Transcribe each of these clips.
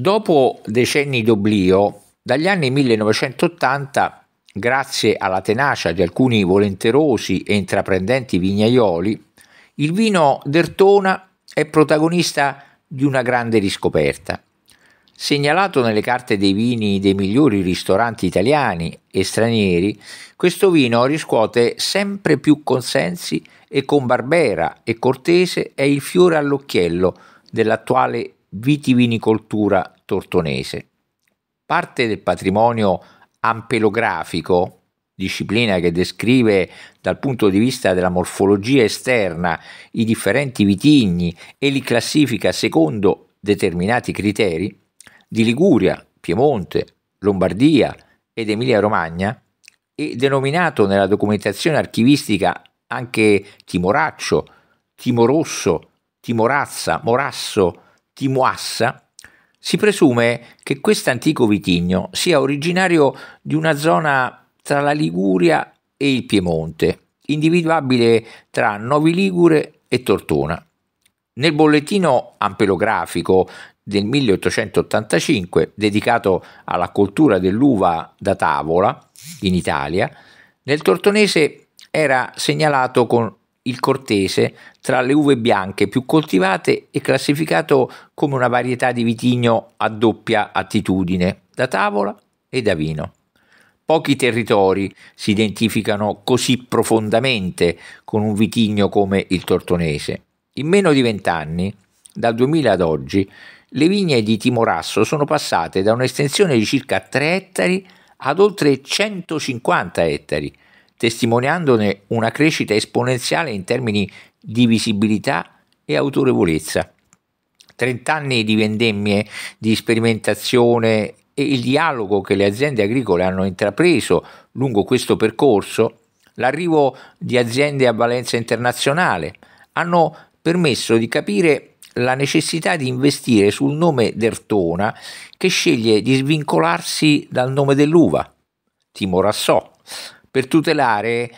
Dopo decenni d'oblio, dagli anni 1980, grazie alla tenacia di alcuni volenterosi e intraprendenti vignaioli, il vino d'Ertona è protagonista di una grande riscoperta. Segnalato nelle carte dei vini dei migliori ristoranti italiani e stranieri, questo vino riscuote sempre più consensi e con Barbera e Cortese è il fiore all'occhiello dell'attuale vitivinicoltura tortonese. Parte del patrimonio ampelografico, disciplina che descrive dal punto di vista della morfologia esterna i differenti vitigni e li classifica secondo determinati criteri, di Liguria, Piemonte, Lombardia ed Emilia-Romagna, e denominato nella documentazione archivistica anche Timoraccio, Timorosso, Timorazza, Morasso, di Moassa, si presume che quest'antico vitigno sia originario di una zona tra la Liguria e il Piemonte, individuabile tra Novi Ligure e Tortona. Nel bollettino ampelografico del 1885, dedicato alla coltura dell'uva da tavola in Italia, nel tortonese era segnalato con il Cortese tra le uve bianche più coltivate e classificato come una varietà di vitigno a doppia attitudine, da tavola e da vino. Pochi territori si identificano così profondamente con un vitigno come il tortonese. In meno di vent'anni, dal 2000 ad oggi, le vigne di Timorasso sono passate da un'estensione di circa 3 ettari ad oltre 150 ettari, testimoniandone una crescita esponenziale in termini di visibilità e autorevolezza. Trent'anni di vendemmie, di sperimentazione e il dialogo che le aziende agricole hanno intrapreso lungo questo percorso, l'arrivo di aziende a valenza internazionale, hanno permesso di capire la necessità di investire sul nome d'Ertona che sceglie di svincolarsi dal nome dell'uva, Timo Rassò per tutelare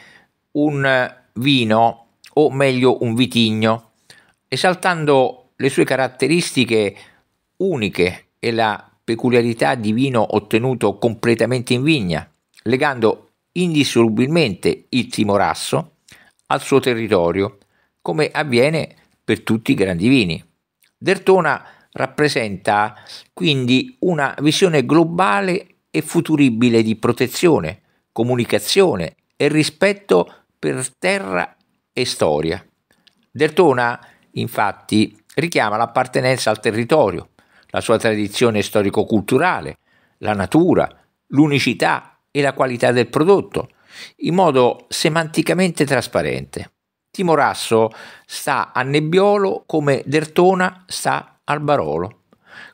un vino o meglio un vitigno, esaltando le sue caratteristiche uniche e la peculiarità di vino ottenuto completamente in vigna, legando indissolubilmente il timorasso al suo territorio, come avviene per tutti i grandi vini. Dertona rappresenta quindi una visione globale e futuribile di protezione, comunicazione e rispetto per terra e storia. Dertona, infatti, richiama l'appartenenza al territorio, la sua tradizione storico-culturale, la natura, l'unicità e la qualità del prodotto, in modo semanticamente trasparente. Timorasso sta a Nebbiolo come Dertona sta al Barolo.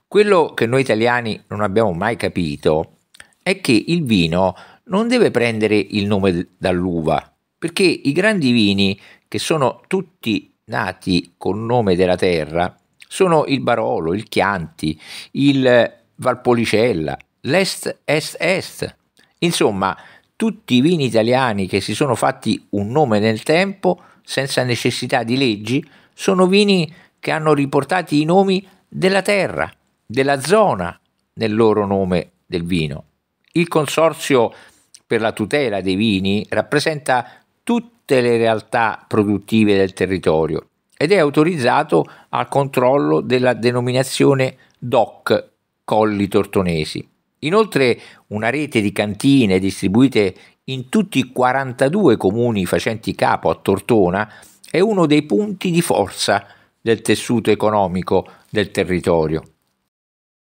Quello che noi italiani non abbiamo mai capito è che il vino non deve prendere il nome dall'uva, perché i grandi vini, che sono tutti nati col nome della terra, sono il Barolo, il Chianti, il Valpolicella, l'Est Est Est. Insomma, tutti i vini italiani che si sono fatti un nome nel tempo, senza necessità di leggi, sono vini che hanno riportato i nomi della terra, della zona nel loro nome del vino. Il consorzio per la tutela dei vini rappresenta tutte le realtà produttive del territorio ed è autorizzato al controllo della denominazione DOC Colli Tortonesi. Inoltre una rete di cantine distribuite in tutti i 42 comuni facenti capo a Tortona è uno dei punti di forza del tessuto economico del territorio.